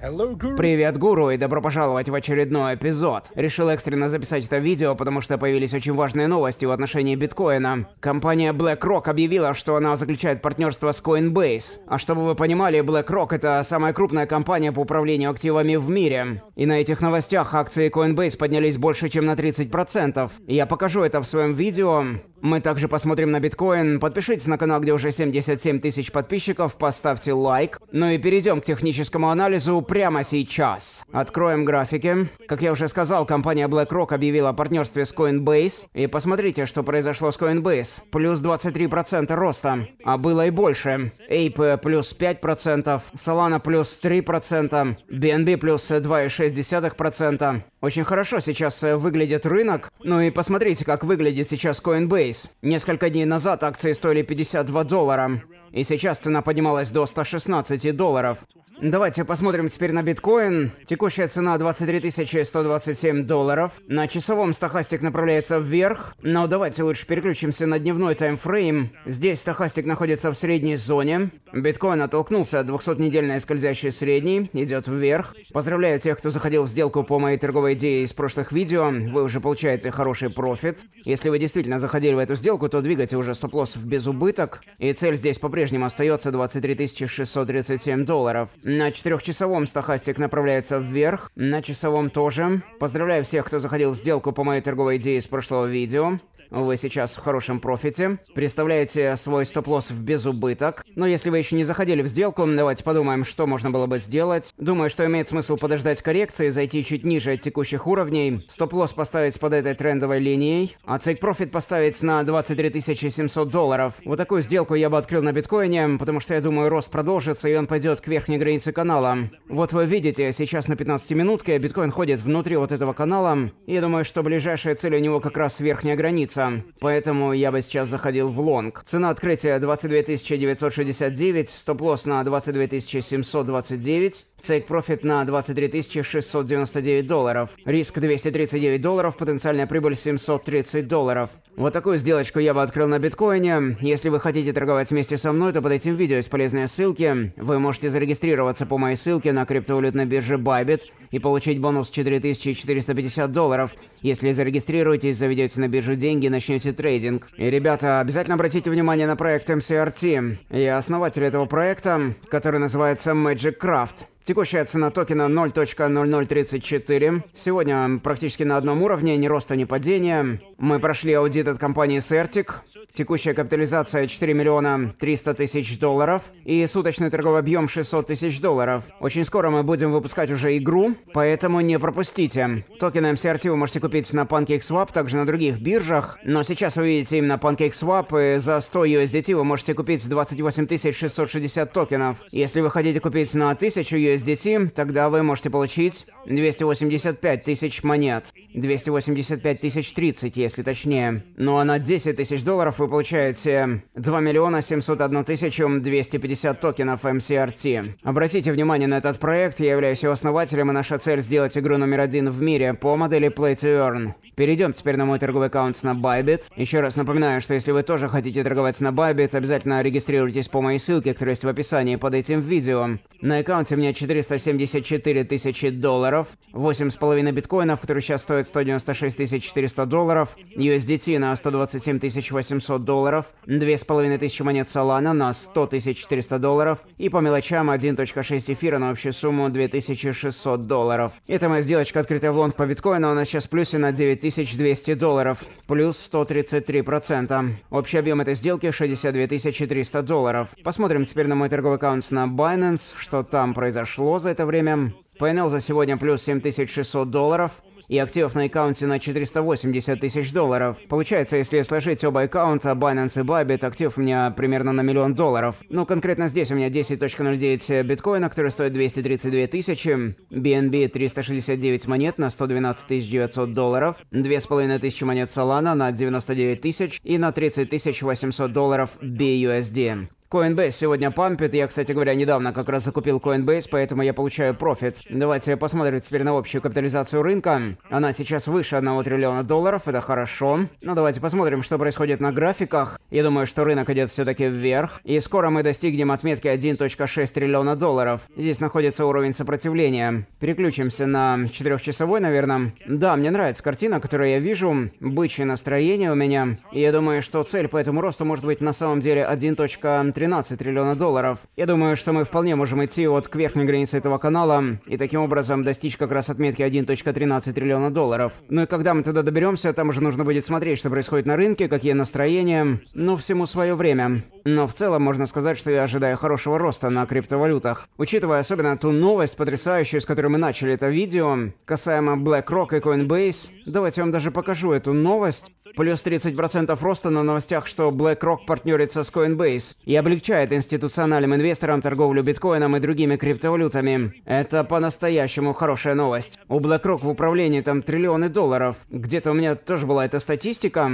Привет, гуру, и добро пожаловать в очередной эпизод. Решил экстренно записать это видео, потому что появились очень важные новости в отношении биткоина. Компания BlackRock объявила, что она заключает партнерство с Coinbase. А чтобы вы понимали, BlackRock это самая крупная компания по управлению активами в мире. И на этих новостях акции Coinbase поднялись больше, чем на 30%. Я покажу это в своем видео. Мы также посмотрим на биткоин. Подпишитесь на канал, где уже 77 тысяч подписчиков, поставьте лайк. Ну и перейдем к техническому анализу прямо сейчас. Откроем графики. Как я уже сказал, компания BlackRock объявила о партнерстве с Coinbase. И посмотрите, что произошло с Coinbase. Плюс 23% роста. А было и больше. Ape плюс 5%, Solana плюс 3%, BNB плюс 2,6%. Очень хорошо сейчас э, выглядит рынок. Ну и посмотрите, как выглядит сейчас Coinbase. Несколько дней назад акции стоили 52 доллара. И сейчас цена поднималась до 116 долларов. Давайте посмотрим теперь на биткоин. Текущая цена 23 127 долларов. На часовом стахастик направляется вверх. Но давайте лучше переключимся на дневной таймфрейм. Здесь стахастик находится в средней зоне. Биткоин оттолкнулся от 200-недельной скользящей средней, идет вверх. Поздравляю тех, кто заходил в сделку по моей торговой идее из прошлых видео, вы уже получаете хороший профит. Если вы действительно заходили в эту сделку, то двигайте уже стоп лосс без убыток. И цель здесь по-прежнему остается 23 637 долларов. На четырехчасовом часовом стахастик направляется вверх, на часовом тоже. Поздравляю всех, кто заходил в сделку по моей торговой идее из прошлого видео. Вы сейчас в хорошем профите, представляете свой стоп-лосс в безубыток. Но если вы еще не заходили в сделку, давайте подумаем, что можно было бы сделать. Думаю, что имеет смысл подождать коррекции, зайти чуть ниже от текущих уровней, стоп-лосс поставить под этой трендовой линией, а тейк-профит поставить на 23 700 долларов. Вот такую сделку я бы открыл на биткоине, потому что я думаю, рост продолжится и он пойдет к верхней границе канала. Вот вы видите, сейчас на 15 минутке биткоин ходит внутри вот этого канала. И я думаю, что ближайшая цель у него как раз верхняя граница. Джеймса. Поэтому я бы сейчас заходил в лонг. Цена открытия 22 969, стоп-лосс на 22 729. Take Profit на 23 699 долларов. Риск 239 долларов, потенциальная прибыль 730 долларов. Вот такую сделочку я бы открыл на биткоине. Если вы хотите торговать вместе со мной, то под этим видео есть полезные ссылки. Вы можете зарегистрироваться по моей ссылке на криптовалютной бирже Bybit и получить бонус 4450 долларов, если зарегистрируетесь, заведете на биржу деньги и начнете трейдинг. И, ребята, обязательно обратите внимание на проект MCRT. Я основатель этого проекта, который называется Magic Craft. Текущая цена токена 0.0034. Сегодня практически на одном уровне, ни роста, ни падения. Мы прошли аудит от компании Certic. Текущая капитализация 4 миллиона 300 тысяч долларов. И суточный торговый объем 600 тысяч долларов. Очень скоро мы будем выпускать уже игру, поэтому не пропустите. Токены MCRT вы можете купить на PancakeSwap, также на других биржах. Но сейчас вы видите именно PancakeSwap, и за 100 USDT вы можете купить 28 660 токенов. Если вы хотите купить на 1000 USDT, из 10, тогда вы можете получить 285 тысяч монет. 285 тысяч 30, если точнее. Ну а на 10 тысяч долларов вы получаете 2 миллиона 701 тысячу 250 токенов MCRT. Обратите внимание на этот проект, я являюсь его основателем, и наша цель сделать игру номер один в мире по модели Play to Earn. Перейдем теперь на мой торговый аккаунт на Bybit. Еще раз напоминаю, что если вы тоже хотите торговать на Bybit, обязательно регистрируйтесь по моей ссылке, которая есть в описании под этим видео. На аккаунте у меня 474 тысячи долларов, 8,5 биткоинов, которые сейчас стоят стоит 196 400 долларов, USDT на 127 800 долларов, 2500 монет Solana на 100 400 долларов и по мелочам 1.6 эфира на общую сумму 2600 долларов. Это моя сделочка открытая в лонг по биткоину, она сейчас в плюсе на 9200 долларов, плюс 133%. Общий объем этой сделки 62 300 долларов. Посмотрим теперь на мой торговый аккаунт на Binance, что там произошло за это время. PNL за сегодня плюс 7600 долларов, и активов на аккаунте на 480 тысяч долларов. Получается, если сложить оба аккаунта, Binance и Bybit, актив у меня примерно на миллион долларов. Ну, конкретно здесь у меня 10.09 биткоина, который стоит 232 тысячи, BNB 369 монет на 112 900 долларов, 2500 монет Solana на 99 тысяч и на 30 800 долларов BUSD. Coinbase сегодня пампит. Я, кстати говоря, недавно как раз закупил Coinbase, поэтому я получаю профит. Давайте посмотрим теперь на общую капитализацию рынка. Она сейчас выше 1 триллиона долларов, это хорошо. Но ну, давайте посмотрим, что происходит на графиках. Я думаю, что рынок идет все-таки вверх. И скоро мы достигнем отметки 1.6 триллиона долларов. Здесь находится уровень сопротивления. Переключимся на 4-часовой, наверное. Да, мне нравится картина, которую я вижу. Бычье настроение у меня. И я думаю, что цель по этому росту может быть на самом деле 1.3 13 триллиона долларов. Я думаю, что мы вполне можем идти вот к верхней границе этого канала и таким образом достичь как раз отметки 1.13 триллиона долларов. Ну и когда мы туда доберемся, там уже нужно будет смотреть, что происходит на рынке, какие настроения, но ну, всему свое время. Но в целом можно сказать, что я ожидаю хорошего роста на криптовалютах. Учитывая особенно ту новость потрясающую, с которой мы начали это видео, касаемо BlackRock и Coinbase, давайте я вам даже покажу эту новость. Плюс 30% роста на новостях, что BlackRock партнерится с Coinbase и облегчает институциональным инвесторам торговлю биткоином и другими криптовалютами. Это по-настоящему хорошая новость. У BlackRock в управлении там триллионы долларов. Где-то у меня тоже была эта статистика.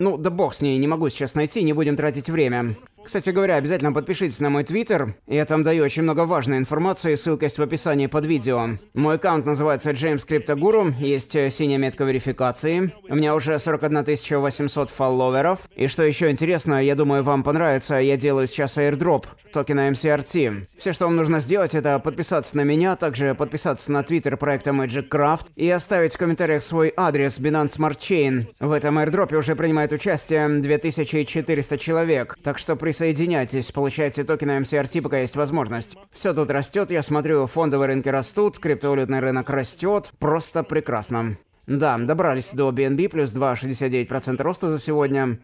Ну, да бог с ней, не могу сейчас найти, не будем тратить время. Кстати говоря, обязательно подпишитесь на мой твиттер. Я там даю очень много важной информации, ссылка есть в описании под видео. Мой аккаунт называется James Crypto Guru, есть э, синяя метка верификации. У меня уже 41 800 фолловеров. И что еще интересно, я думаю, вам понравится, я делаю сейчас airdrop токена MCRT. Все, что вам нужно сделать, это подписаться на меня, также подписаться на твиттер проекта Magic Craft и оставить в комментариях свой адрес Binance Smart Chain. В этом airdrop уже принимает участие 2400 человек, так что при присоединяйтесь, получайте токены MCRT, пока есть возможность. Все тут растет, я смотрю, фондовые рынки растут, криптовалютный рынок растет, просто прекрасно. Да, добрались до BNB, плюс 2,69% роста за сегодня.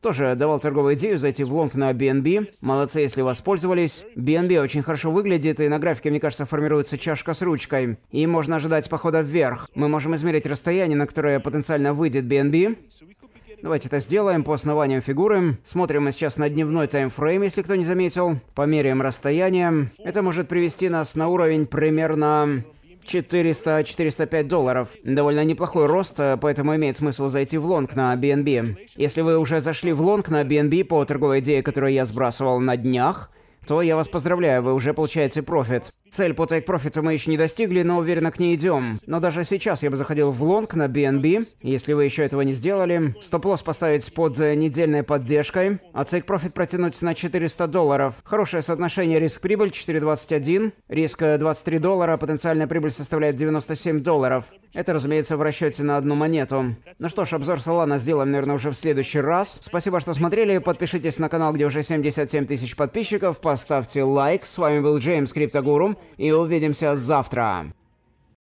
Тоже давал торговую идею зайти в лонг на BNB. Молодцы, если воспользовались. BNB очень хорошо выглядит, и на графике, мне кажется, формируется чашка с ручкой. И можно ожидать похода вверх. Мы можем измерить расстояние, на которое потенциально выйдет BNB. Давайте это сделаем по основаниям фигуры. Смотрим мы сейчас на дневной таймфрейм, если кто не заметил. Померяем расстояние. Это может привести нас на уровень примерно 400-405 долларов. Довольно неплохой рост, э, поэтому имеет смысл зайти в лонг на BNB. Если вы уже зашли в лонг на BNB по торговой идее, которую я сбрасывал на днях, то я вас поздравляю, вы уже получаете профит. Цель по тейк профиту мы еще не достигли, но уверенно к ней идем. Но даже сейчас я бы заходил в лонг на BNB, если вы еще этого не сделали. Стоп-лосс поставить под э, недельной поддержкой, а тейк профит протянуть на 400 долларов. Хорошее соотношение риск-прибыль 4.21, риск 23 э, доллара, потенциальная прибыль составляет 97 долларов. Это, разумеется, в расчете на одну монету. Ну что ж, обзор Солана сделаем, наверное, уже в следующий раз. Спасибо, что смотрели. Подпишитесь на канал, где уже 77 тысяч подписчиков. Поставьте лайк. С вами был Джеймс Криптогуру, И увидимся завтра.